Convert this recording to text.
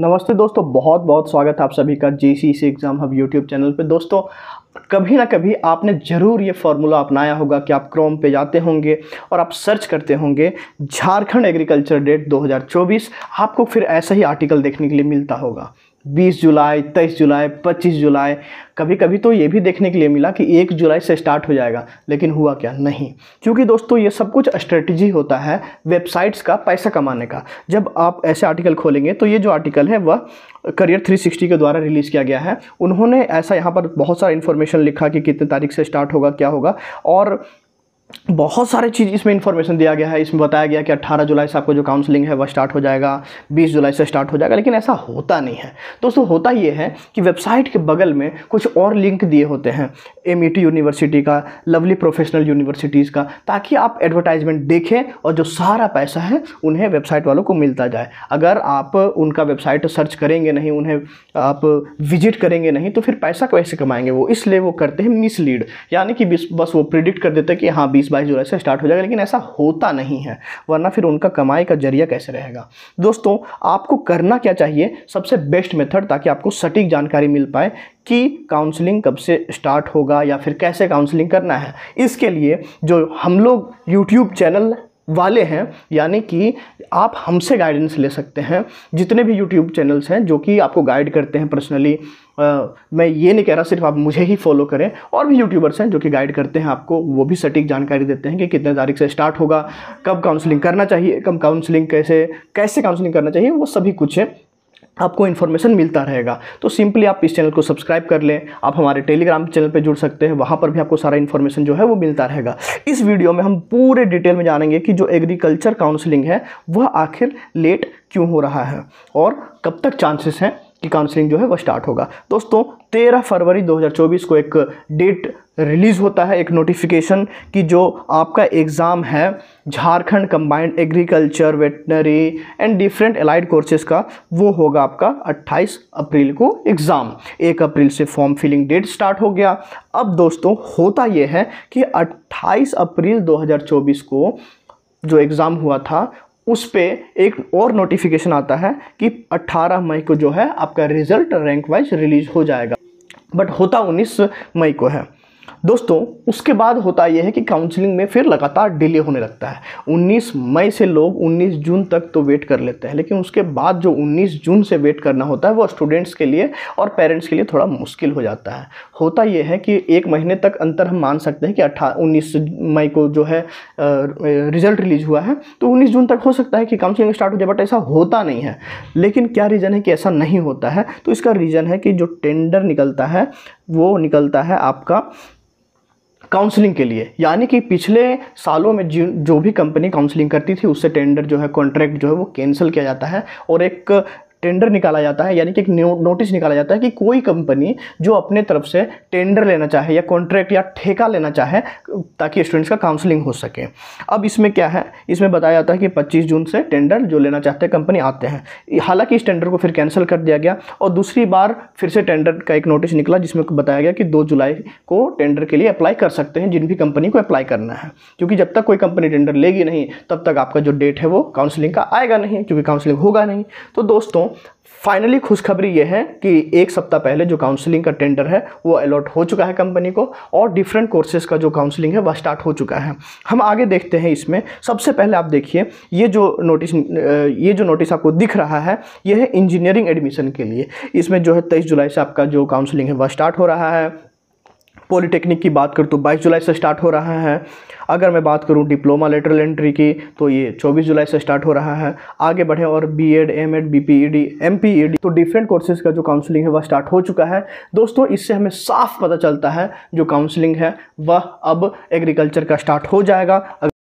नमस्ते दोस्तों बहुत बहुत स्वागत है आप सभी का J C C exam hub YouTube channel पे दोस्तों कभी ना कभी आपने ज़रूर ये फार्मूला अपनाया होगा कि आप क्रोम पे जाते होंगे और आप सर्च करते होंगे झारखंड एग्रीकल्चर डेट 2024 आपको फिर ऐसा ही आर्टिकल देखने के लिए मिलता होगा बीस जुलाई तेईस जुलाई पच्चीस जुलाई कभी कभी तो ये भी देखने के लिए मिला कि एक जुलाई से स्टार्ट हो जाएगा लेकिन हुआ क्या नहीं क्योंकि दोस्तों ये सब कुछ स्ट्रेटजी होता है वेबसाइट्स का पैसा कमाने का जब आप ऐसे आर्टिकल खोलेंगे तो ये जो आर्टिकल है वह करियर 360 के द्वारा रिलीज़ किया गया है उन्होंने ऐसा यहाँ पर बहुत सारा इन्फॉर्मेशन लिखा कि कितने तारीख से स्टार्ट होगा क्या होगा और बहुत सारे चीज़ इसमें इन्फॉर्मेशन दिया गया है इसमें बताया गया कि 18 जुलाई से आपको जो काउंसलिंग है वह स्टार्ट हो जाएगा 20 जुलाई से स्टार्ट हो जाएगा लेकिन ऐसा होता नहीं है दोस्तों होता ये है कि वेबसाइट के बगल में कुछ और लिंक दिए होते हैं एम यूनिवर्सिटी e का लवली प्रोफेशनल यूनिवर्सिटीज़ का ताकि आप एडवर्टाइजमेंट देखें और जो सारा पैसा है उन्हें वेबसाइट वालों को मिलता जाए अगर आप उनका वेबसाइट सर्च करेंगे नहीं उन्हें आप विजिट करेंगे नहीं तो फिर पैसा कैसे कमाएंगे वो इसलिए वो करते हैं मिसलीड यानी कि बस वो प्रिडिक्ट कर देते हैं कि हाँ बीस बीस बाईस जुलाई से स्टार्ट हो जाएगा लेकिन ऐसा होता नहीं है वरना फिर उनका कमाई का जरिया कैसे रहेगा दोस्तों आपको करना क्या चाहिए सबसे बेस्ट मेथड ताकि आपको सटीक जानकारी मिल पाए कि काउंसलिंग कब से स्टार्ट होगा या फिर कैसे काउंसलिंग करना है इसके लिए जो हम लोग यूट्यूब चैनल वाले हैं यानी कि आप हमसे गाइडेंस ले सकते हैं जितने भी यूट्यूब चैनल्स हैं जो कि आपको गाइड करते हैं पर्सनली मैं ये नहीं कह रहा सिर्फ आप मुझे ही फॉलो करें और भी यूट्यूबर्स हैं जो कि गाइड करते हैं आपको वो भी सटीक जानकारी देते हैं कि कितने तारीख से स्टार्ट होगा कब काउंसलिंग करना चाहिए कब काउंसलिंग कैसे कैसे काउंसलिंग करना चाहिए वो सभी कुछ है आपको इन्फॉर्मेशन मिलता रहेगा तो सिंपली आप इस चैनल को सब्सक्राइब कर लें आप हमारे टेलीग्राम चैनल पे जुड़ सकते हैं वहाँ पर भी आपको सारा इन्फॉर्मेशन जो है वो मिलता रहेगा इस वीडियो में हम पूरे डिटेल में जानेंगे कि जो एग्रीकल्चर काउंसलिंग है वह आखिर लेट क्यों हो रहा है और कब तक चांसेस हैं की काउंसलिंग जो है वो स्टार्ट होगा दोस्तों तेरह फरवरी 2024 को एक डेट रिलीज़ होता है एक नोटिफिकेशन कि जो आपका एग्ज़ाम है Jharkhand combined agriculture veterinary and different allied courses का वो होगा आपका 28 अप्रैल को एग्ज़ाम 1 अप्रैल से फॉर्म फिलिंग डेट स्टार्ट हो गया अब दोस्तों होता ये है कि 28 अप्रैल 2024 को जो एग्ज़ाम हुआ था उस पर एक और नोटिफिकेशन आता है कि 18 मई को जो है आपका रिजल्ट रैंक वाइज रिलीज हो जाएगा बट होता 19 मई को है दोस्तों उसके बाद होता यह है कि काउंसलिंग में फिर लगातार डिले होने लगता है 19 मई से लोग 19 जून तक तो वेट कर लेते हैं लेकिन उसके बाद जो 19 जून से वेट करना होता है वो स्टूडेंट्स के लिए और पेरेंट्स के लिए थोड़ा मुश्किल हो जाता है होता यह है कि एक महीने तक अंतर हम मान सकते हैं कि अट्ठा उन्नीस मई को जो है रिजल्ट रिलीज हुआ है तो उन्नीस जून तक हो सकता है कि काउंसिलिंग स्टार्ट हो जाए बट ऐसा होता नहीं है लेकिन क्या रीज़न है कि ऐसा नहीं होता है तो इसका रीज़न है कि जो टेंडर निकलता है वो निकलता है आपका काउंसलिंग के लिए यानी कि पिछले सालों में जो भी कंपनी काउंसलिंग करती थी उससे टेंडर जो है कॉन्ट्रैक्ट जो है वो कैंसिल किया जाता है और एक टेंडर निकाला जाता है यानी कि एक नोटिस निकाला जाता है कि कोई कंपनी जो अपने तरफ से टेंडर लेना चाहे या कॉन्ट्रैक्ट या ठेका लेना चाहे ताकि स्टूडेंट्स का काउंसलिंग हो सके अब इसमें क्या है इसमें बताया जाता है कि पच्चीस जून से टेंडर जो लेना चाहते हैं कंपनी आते हैं हालांकि इस टेंडर को फिर कैंसिल कर दिया गया और दूसरी बार फिर से टेंडर का एक नोटिस निकला जिसमें बताया गया कि दो जुलाई को टेंडर के लिए अप्लाई कर सकते हैं जिन भी कंपनी को अप्लाई करना है क्योंकि जब तक कोई कंपनी टेंडर लेगी नहीं तब तक आपका जो डेट है वो काउंसलिंग का आएगा नहीं क्योंकि काउंसलिंग होगा नहीं तो दोस्तों फाइनली खुशखबरी यह है कि एक सप्ताह पहले जो काउंसलिंग का टेंडर है वो अलॉट हो चुका है कंपनी को और डिफरेंट कोर्सेज़ का जो काउंसलिंग है वह स्टार्ट हो चुका है हम आगे देखते हैं इसमें सबसे पहले आप देखिए ये जो नोटिस ये जो नोटिस आपको दिख रहा है यह है इंजीनियरिंग एडमिशन के लिए इसमें जो है तेईस जुलाई से आपका जो काउंसलिंग है वह स्टार्ट हो रहा है पॉलिटेक्निक की बात करूँ तो 22 जुलाई से स्टार्ट हो रहा है अगर मैं बात करूँ डिप्लोमा लेटरल एंट्री की तो ये 24 जुलाई से स्टार्ट हो रहा है आगे बढ़े और B Ed M Ed B P E D M P E D तो डिफरेंट कोर्सेज का जो काउंसलिंग है वह स्टार्ट हो चुका है दोस्तों इससे हमें साफ पता चलता है जो काउंसलिंग है वह अब एग्रीकल्चर का स्टार्ट हो जाएगा